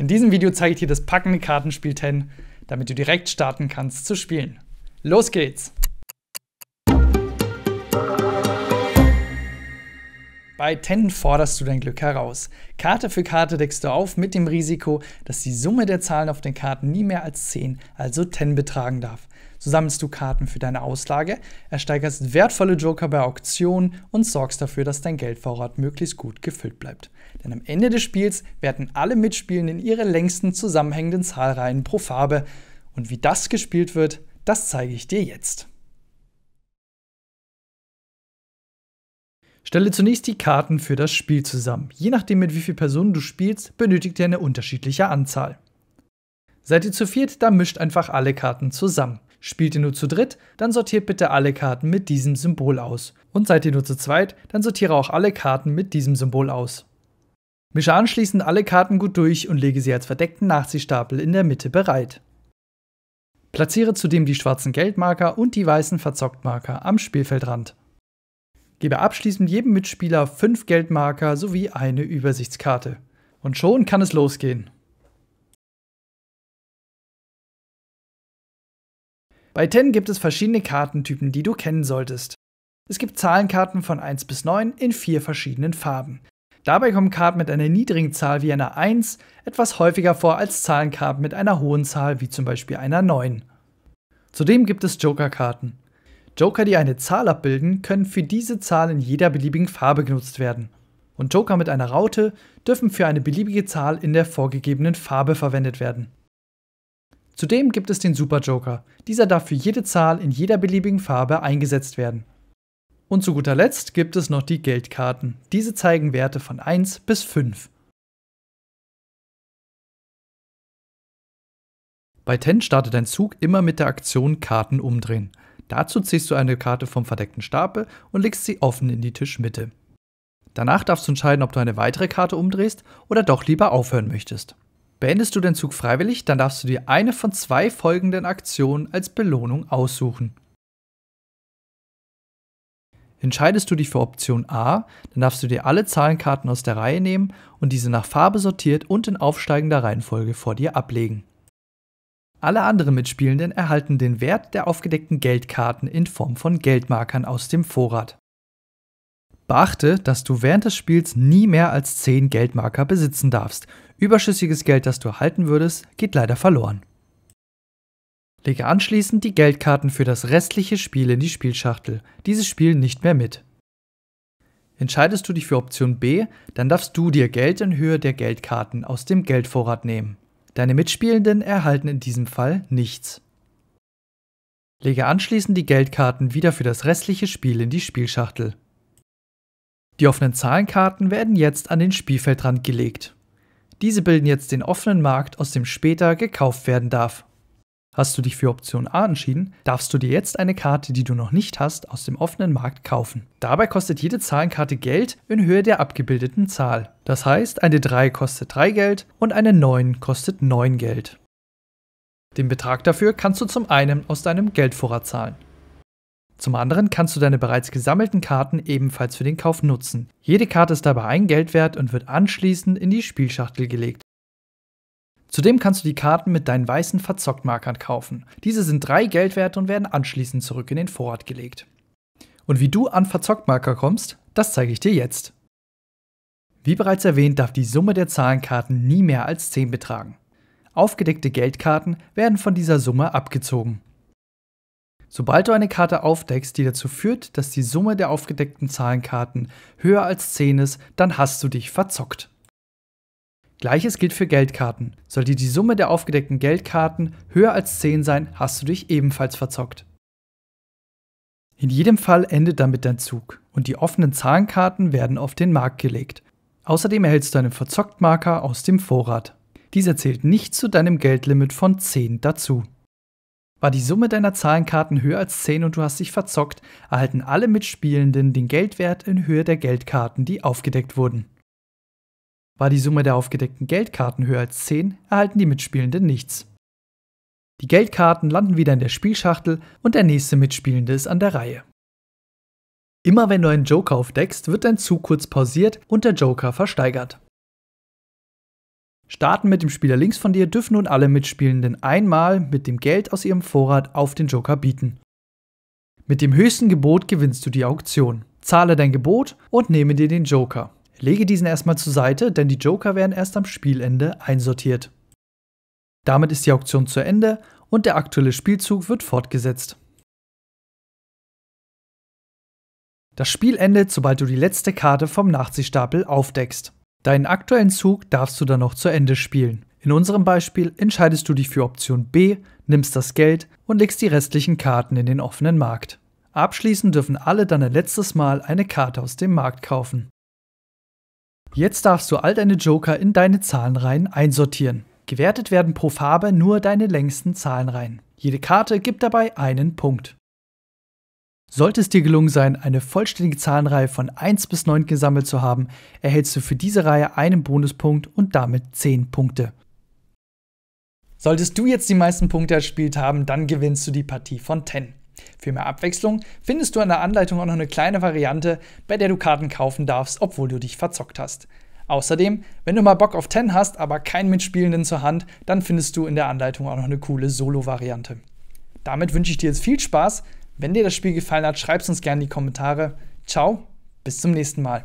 In diesem Video zeige ich dir das packende Kartenspiel 10, damit du direkt starten kannst zu spielen. Los geht's! Bei 10 forderst du dein Glück heraus. Karte für Karte deckst du auf mit dem Risiko, dass die Summe der Zahlen auf den Karten nie mehr als 10, also 10 betragen darf. So sammelst du Karten für deine Auslage, ersteigerst wertvolle Joker bei Auktionen und sorgst dafür, dass dein Geldvorrat möglichst gut gefüllt bleibt. Denn am Ende des Spiels werten alle Mitspielenden ihre längsten zusammenhängenden Zahlreihen pro Farbe. Und wie das gespielt wird, das zeige ich dir jetzt. Stelle zunächst die Karten für das Spiel zusammen. Je nachdem, mit wie vielen Personen du spielst, benötigt ihr eine unterschiedliche Anzahl. Seid ihr zu viert, dann mischt einfach alle Karten zusammen. Spielt ihr nur zu dritt, dann sortiert bitte alle Karten mit diesem Symbol aus. Und seid ihr nur zu zweit, dann sortiere auch alle Karten mit diesem Symbol aus. Mische anschließend alle Karten gut durch und lege sie als verdeckten Nachziehstapel in der Mitte bereit. Platziere zudem die schwarzen Geldmarker und die weißen Verzocktmarker am Spielfeldrand. Gebe abschließend jedem Mitspieler fünf Geldmarker sowie eine Übersichtskarte. Und schon kann es losgehen. Bei 10 gibt es verschiedene Kartentypen, die du kennen solltest. Es gibt Zahlenkarten von 1 bis 9 in vier verschiedenen Farben. Dabei kommen Karten mit einer niedrigen Zahl wie einer 1 etwas häufiger vor als Zahlenkarten mit einer hohen Zahl wie zum Beispiel einer 9. Zudem gibt es Joker-Karten. Joker, die eine Zahl abbilden, können für diese Zahl in jeder beliebigen Farbe genutzt werden. Und Joker mit einer Raute dürfen für eine beliebige Zahl in der vorgegebenen Farbe verwendet werden. Zudem gibt es den Super Joker. Dieser darf für jede Zahl in jeder beliebigen Farbe eingesetzt werden. Und zu guter Letzt gibt es noch die Geldkarten. Diese zeigen Werte von 1 bis 5. Bei Ten startet dein Zug immer mit der Aktion Karten umdrehen. Dazu ziehst du eine Karte vom verdeckten Stapel und legst sie offen in die Tischmitte. Danach darfst du entscheiden, ob du eine weitere Karte umdrehst oder doch lieber aufhören möchtest. Beendest du den Zug freiwillig, dann darfst du dir eine von zwei folgenden Aktionen als Belohnung aussuchen. Entscheidest du dich für Option A, dann darfst du dir alle Zahlenkarten aus der Reihe nehmen und diese nach Farbe sortiert und in aufsteigender Reihenfolge vor dir ablegen. Alle anderen Mitspielenden erhalten den Wert der aufgedeckten Geldkarten in Form von Geldmarkern aus dem Vorrat. Beachte, dass du während des Spiels nie mehr als 10 Geldmarker besitzen darfst. Überschüssiges Geld, das du erhalten würdest, geht leider verloren. Lege anschließend die Geldkarten für das restliche Spiel in die Spielschachtel. Diese spielen nicht mehr mit. Entscheidest du dich für Option B, dann darfst du dir Geld in Höhe der Geldkarten aus dem Geldvorrat nehmen. Deine Mitspielenden erhalten in diesem Fall nichts. Lege anschließend die Geldkarten wieder für das restliche Spiel in die Spielschachtel. Die offenen Zahlenkarten werden jetzt an den Spielfeldrand gelegt. Diese bilden jetzt den offenen Markt, aus dem später gekauft werden darf. Hast du dich für Option A entschieden, darfst du dir jetzt eine Karte, die du noch nicht hast, aus dem offenen Markt kaufen. Dabei kostet jede Zahlenkarte Geld in Höhe der abgebildeten Zahl. Das heißt, eine 3 kostet 3 Geld und eine 9 kostet 9 Geld. Den Betrag dafür kannst du zum einen aus deinem Geldvorrat zahlen. Zum anderen kannst du deine bereits gesammelten Karten ebenfalls für den Kauf nutzen. Jede Karte ist dabei ein Geld wert und wird anschließend in die Spielschachtel gelegt. Zudem kannst du die Karten mit deinen weißen Verzocktmarkern kaufen. Diese sind drei Geld wert und werden anschließend zurück in den Vorrat gelegt. Und wie du an Verzocktmarker kommst, das zeige ich dir jetzt. Wie bereits erwähnt, darf die Summe der Zahlenkarten nie mehr als 10 betragen. Aufgedeckte Geldkarten werden von dieser Summe abgezogen. Sobald du eine Karte aufdeckst, die dazu führt, dass die Summe der aufgedeckten Zahlenkarten höher als 10 ist, dann hast du dich verzockt. Gleiches gilt für Geldkarten. Sollte die Summe der aufgedeckten Geldkarten höher als 10 sein, hast du dich ebenfalls verzockt. In jedem Fall endet damit dein Zug und die offenen Zahlenkarten werden auf den Markt gelegt. Außerdem erhältst du einen Verzocktmarker aus dem Vorrat. Dieser zählt nicht zu deinem Geldlimit von 10 dazu. War die Summe deiner Zahlenkarten höher als 10 und du hast dich verzockt, erhalten alle Mitspielenden den Geldwert in Höhe der Geldkarten, die aufgedeckt wurden. War die Summe der aufgedeckten Geldkarten höher als 10, erhalten die Mitspielenden nichts. Die Geldkarten landen wieder in der Spielschachtel und der nächste Mitspielende ist an der Reihe. Immer wenn du einen Joker aufdeckst, wird dein Zug kurz pausiert und der Joker versteigert. Starten mit dem Spieler links von dir dürfen nun alle Mitspielenden einmal mit dem Geld aus ihrem Vorrat auf den Joker bieten. Mit dem höchsten Gebot gewinnst du die Auktion. Zahle dein Gebot und nehme dir den Joker. Lege diesen erstmal zur Seite, denn die Joker werden erst am Spielende einsortiert. Damit ist die Auktion zu Ende und der aktuelle Spielzug wird fortgesetzt. Das Spiel endet, sobald du die letzte Karte vom Nachziehstapel aufdeckst. Deinen aktuellen Zug darfst du dann noch zu Ende spielen. In unserem Beispiel entscheidest du dich für Option B, nimmst das Geld und legst die restlichen Karten in den offenen Markt. Abschließend dürfen alle dann ein letztes Mal eine Karte aus dem Markt kaufen. Jetzt darfst du all deine Joker in deine Zahlenreihen einsortieren. Gewertet werden pro Farbe nur deine längsten Zahlenreihen. Jede Karte gibt dabei einen Punkt. Sollte es dir gelungen sein, eine vollständige Zahlenreihe von 1 bis 9 gesammelt zu haben, erhältst du für diese Reihe einen Bonuspunkt und damit 10 Punkte. Solltest du jetzt die meisten Punkte erspielt haben, dann gewinnst du die Partie von 10. Für mehr Abwechslung findest du in der Anleitung auch noch eine kleine Variante, bei der du Karten kaufen darfst, obwohl du dich verzockt hast. Außerdem, wenn du mal Bock auf 10 hast, aber keinen Mitspielenden zur Hand, dann findest du in der Anleitung auch noch eine coole Solo-Variante. Damit wünsche ich dir jetzt viel Spaß wenn dir das Spiel gefallen hat, schreib es uns gerne in die Kommentare. Ciao, bis zum nächsten Mal.